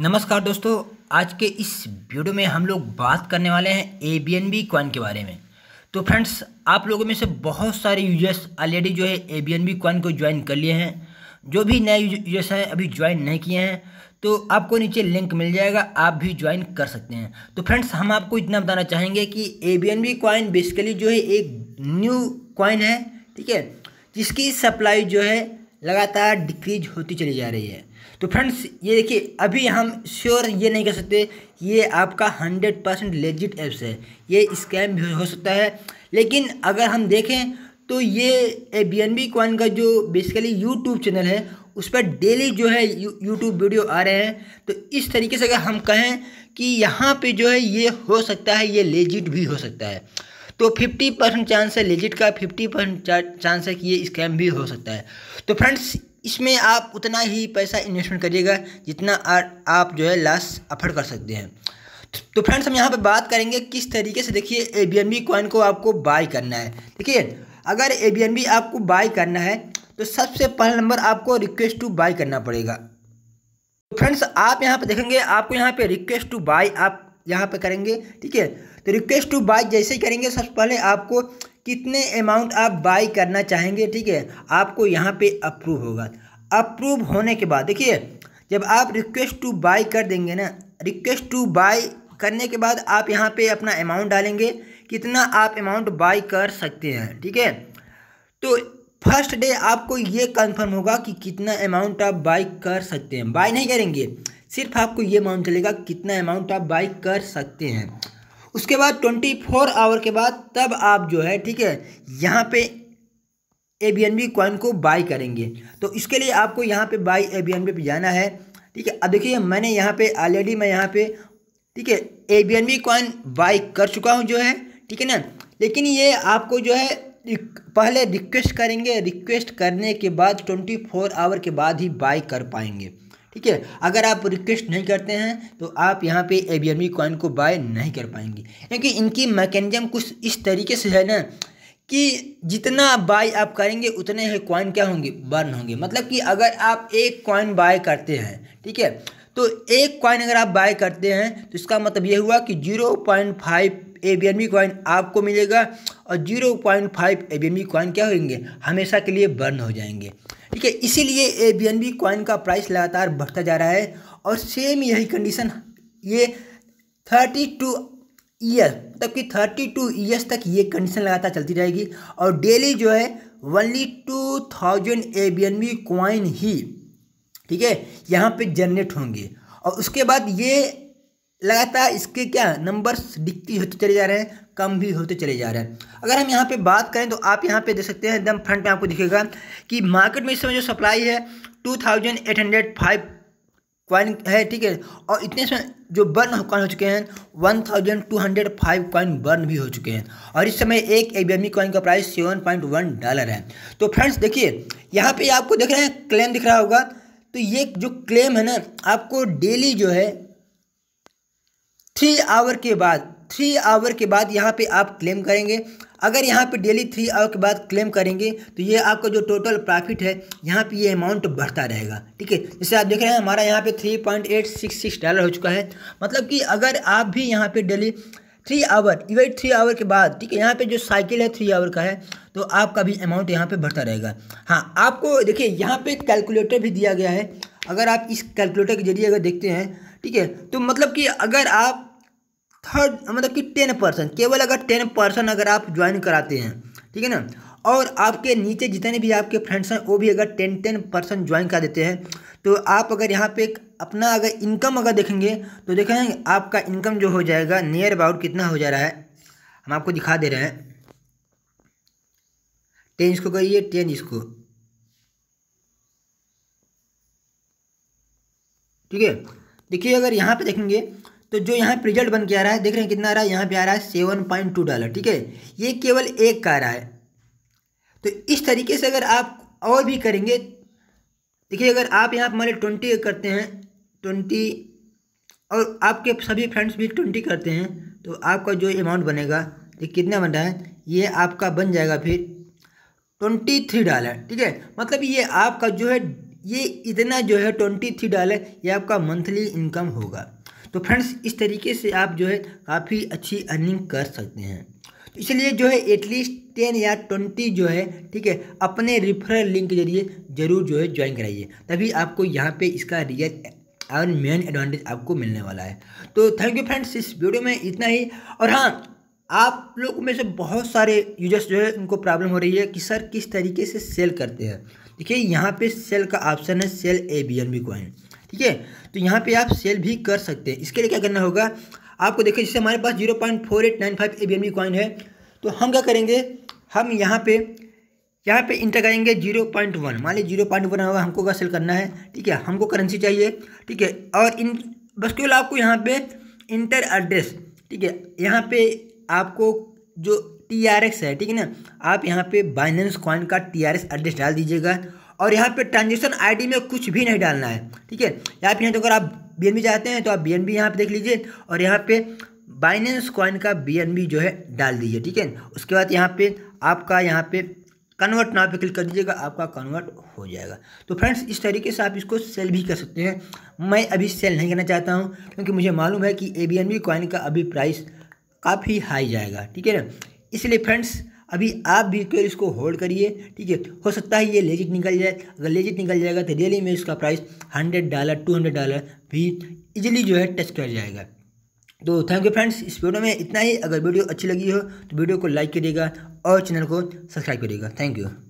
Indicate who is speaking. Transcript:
Speaker 1: नमस्कार दोस्तों आज के इस वीडियो में हम लोग बात करने वाले हैं A B N B coin के बारे में तो फ्रेंड्स आप लोगों में से बहुत सारे यूजर्स ऑलरेडी जो है A B N B coin को ज्वाइन कर लिए हैं जो भी नए यूजर्स हैं अभी ज्वाइन नहीं किए हैं तो आपको नीचे लिंक मिल जाएगा आप भी ज्वाइन कर सकते हैं तो फ्रेंड्स हम आपको इतना बताना चाहेंगे कि A B N B coin basically जो है एक न्यू कॉइन है ठीक है जिसकी सप्लाई जो है लगातार डिक्रीज होती चली जा रही है तो फ्रेंड्स ये देखिए अभी हम श्योर ये नहीं कर सकते ये आपका हंड्रेड परसेंट लेजिट एप्स है ये स्कैम भी हो सकता है लेकिन अगर हम देखें तो ये बी एन बी कॉइन का जो बेसिकली यूट्यूब चैनल है उस पर डेली जो है यूट्यूब वीडियो आ रहे हैं तो इस तरीके से अगर हम कहें कि यहाँ पे जो है ये हो सकता है ये लेजिट भी हो सकता है तो 50 परसेंट चांस है लेजिट का 50 परसेंट चांस है कि ये स्कैम भी हो सकता है तो फ्रेंड्स इसमें आप उतना ही पैसा इन्वेस्टमेंट करिएगा जितना आप जो है लास्ट अफर्ड कर सकते हैं तो फ्रेंड्स हम यहाँ पर बात करेंगे किस तरीके से देखिए A B N B coin को आपको बाय करना है देखिए अगर ए बी एन बी आपको बाय करना है तो सबसे पहला नंबर आपको रिक्वेस्ट टू बाय करना पड़ेगा तो फ्रेंड्स आप यहाँ पर देखेंगे आपको यहाँ पे रिक्वेस्ट टू बाय आप यहाँ पे करेंगे ठीक है तो रिक्वेस्ट टू बाय जैसे ही करेंगे सबसे पहले आपको कितने अमाउंट आप बाई करना चाहेंगे ठीक है आपको यहाँ पे अप्रूव होगा अप्रूव होने के बाद देखिए जब आप रिक्वेस्ट टू बाई कर देंगे ना रिक्वेस्ट टू बाई करने के बाद आप यहाँ पे अपना अमाउंट डालेंगे कितना आप अमाउंट बाई कर सकते हैं ठीक है तो फर्स्ट डे आपको ये कंफर्म होगा कि कितना अमाउंट आप बाई कर सकते हैं बाई नहीं करेंगे सिर्फ आपको ये मालूम चलेगा कितना अमाउंट आप बाई कर सकते हैं उसके बाद ट्वेंटी फोर आवर के बाद तब आप जो है ठीक है यहाँ पे A B N B coin को बाई करेंगे तो इसके लिए आपको यहाँ पे buy A B N B पे जाना है ठीक है अब देखिए मैंने यहाँ पे ऑलरेडी मैं यहाँ पे ठीक है A B N B coin buy कर चुका हूँ जो है ठीक है ना लेकिन ये आपको जो है पहले रिक्वेस्ट करेंगे रिक्वेस्ट करने के बाद ट्वेंटी फोर आवर के बाद ही बाई कर पाएंगे ठीक है अगर आप रिक्वेस्ट नहीं करते हैं तो आप यहाँ पे ए बी कॉइन को बाय नहीं कर पाएंगे क्योंकि इनकी मैकेनिज्म कुछ इस तरीके से है ना कि जितना बाय आप करेंगे उतने ही कॉइन क्या होंगे बर्न होंगे मतलब कि अगर आप एक कॉइन बाय करते हैं ठीक है तो एक कॉइन अगर आप बाय करते हैं तो इसका मतलब यह हुआ कि zero point five A B M B coin आपको मिलेगा और zero point five A B M B coin क्या होंगे हमेशा के लिए बर्न हो जाएंगे ठीक है इसीलिए A B N B coin का प्राइस लगातार बढ़ता जा रहा है और सेम यही कंडीशन ये थर्टी टू ईयर मतलब कि थर्टी टू ईयर्स तक ये कंडीशन लगातार चलती रहेगी और डेली जो है only two thousand A B N B coin ही ठीक है यहाँ पे जनरेट होंगे और उसके बाद ये लगातार इसके क्या नंबर्स दिखती होते चले जा रहे हैं कम भी होते चले जा रहे हैं अगर हम यहाँ पे बात करें तो आप यहाँ पे देख सकते हैं एकदम फ्रंट में आपको दिखेगा कि मार्केट में इस समय जो सप्लाई है two thousand eight hundred five coin है ठीक है और इतने समय जो बर्न कॉइन हो चुके हैं one thousand two hundred five coin burn भी हो चुके हैं और इस समय एक ए कॉइन e का price seven point one dollar है तो फ्रेंड्स देखिए यहाँ पर आपको देख रहे हैं क्लेम दिख रहा होगा तो ये जो क्लेम है ना आपको डेली जो है थ्री आवर के बाद थ्री आवर के बाद यहाँ पे आप क्लेम करेंगे अगर यहाँ पे डेली थ्री आवर के बाद क्लेम करेंगे तो ये आपका जो टोटल प्रॉफिट है यहाँ पे ये अमाउंट बढ़ता रहेगा ठीक है जैसे आप देख रहे हैं हमारा यहाँ पे three point eight six six dollar हो चुका है मतलब कि अगर आप भी यहाँ पे डेली थ्री आवर इवेट थ्री आवर के बाद ठीक है यहाँ पे जो साइकिल है थ्री आवर का है तो आपका भी अमाउंट यहाँ पे बढ़ता रहेगा हाँ आपको देखिए यहाँ पे कैलकुलेटर भी दिया गया है अगर आप इस कैलकुलेटर के जरिए अगर देखते हैं ठीक है तो मतलब कि अगर आप थर्ड मतलब कि टेन परसेंट केवल अगर टेन परसेंट अगर आप ज्वाइन कराते हैं ठीक है ना और आपके नीचे जितने भी आपके फ्रेंड्स हैं वो भी अगर टेन टेन परसेंट ज्वाइन करा देते हैं तो आप अगर यहाँ पे अपना अगर इनकम अगर देखेंगे तो देखें आपका इनकम जो हो जाएगा नियर अबाउट कितना हो जा रहा है हम आपको दिखा दे रहे हैं टेन इसको करिए टेन इसको ठीक है देखिए अगर यहाँ पे देखेंगे तो जो यहाँ पे रिजल्ट बन के आ रहा है देख रहे हैं कितना आ रहा है यहाँ पे आ रहा है सेवन पॉइंट टू डॉलर ठीक है ये केवल एक का आ रहा है तो इस तरीके से अगर आप और भी करेंगे देखिए अगर आप यहाँ हमारे ट्वेंटी करते हैं ट्वेंटी और आपके सभी फ्रेंड्स भी ट्वेंटी करते हैं तो आपका जो अमाउंट बनेगा ये कितना बन रहा है ये आपका बन जाएगा फिर ट्वेंटी थ्री डॉलर ठीक है मतलब ये आपका जो है ये इतना जो है ट्वेंटी थ्री डॉलर ये आपका मंथली इनकम होगा तो फ्रेंड्स इस तरीके से आप जो है काफ़ी अच्छी अर्निंग कर सकते हैं तो इसलिए जो है एटलीस्ट टेन या ट्वेंटी जो है ठीक है अपने रिफरल लिंक के जरिए ज़रूर जो है ज्वाइन कराइए तभी आपको यहाँ पे इसका रियल और मेन एडवांटेज आपको मिलने वाला है तो थैंक यू फ्रेंड्स इस वीडियो में इतना ही और हाँ आप लोग में से बहुत सारे यूजर्स जो है उनको प्रॉब्लम हो रही है कि सर किस तरीके से सेल करते हैं देखिए यहाँ पे सेल का ऑप्शन है sell A B N B coin ठीक है तो यहाँ पे आप सेल भी कर सकते हैं इसके लिए क्या करना होगा आपको देखिए जैसे हमारे पास zero point four eight nine five A B M B coin है तो हम क्या करेंगे हम यहाँ पे यहाँ पे इंटर करेंगे जीरो पॉइंट वन मान लीजिए जीरो पॉइंट वन होगा हमको क्या सेल करना है ठीक है हमको करेंसी चाहिए ठीक है और इन बस केवल आपको यहाँ पे इंटर एड्रेस ठीक है यहाँ पे आपको जो टी आर एक्स है ठीक है ना आप यहाँ पे बाइनेंस कॉइन का टी आर एक्स एड्रेस डाल दीजिएगा और यहाँ पे ट्रांजेक्शन आईडी में कुछ भी नहीं डालना है ठीक है यहाँ पे यहाँ तो अगर आप बी चाहते हैं तो आप बी एन यहाँ पर देख लीजिए और यहाँ पे बाइनेंस कॉइन का बी जो है डाल दीजिए ठीक है उसके बाद यहाँ पे आपका यहाँ पे कन्वर्ट नाव पे क्लिक कर दीजिएगा आपका कन्वर्ट हो जाएगा तो फ्रेंड्स इस तरीके से आप इसको सेल भी कर सकते हैं मैं अभी सेल नहीं करना चाहता हूँ क्योंकि मुझे मालूम है कि ए बी कॉइन का अभी प्राइस काफ़ी हाई जाएगा ठीक है ना इसलिए फ्रेंड्स अभी आप भी इसको होल्ड करिए ठीक है हो सकता है ये लेजिट निकल जाए अगर लेजिट निकल जाएगा तो रियली में इसका price hundred dollar two hundred dollar भी इजीली जो है टच कर जाएगा तो थैंक यू फ्रेंड्स इस वीडियो में इतना ही अगर वीडियो अच्छी लगी हो तो वीडियो को लाइक करिएगा और चैनल को सब्सक्राइब करिएगा थैंक यू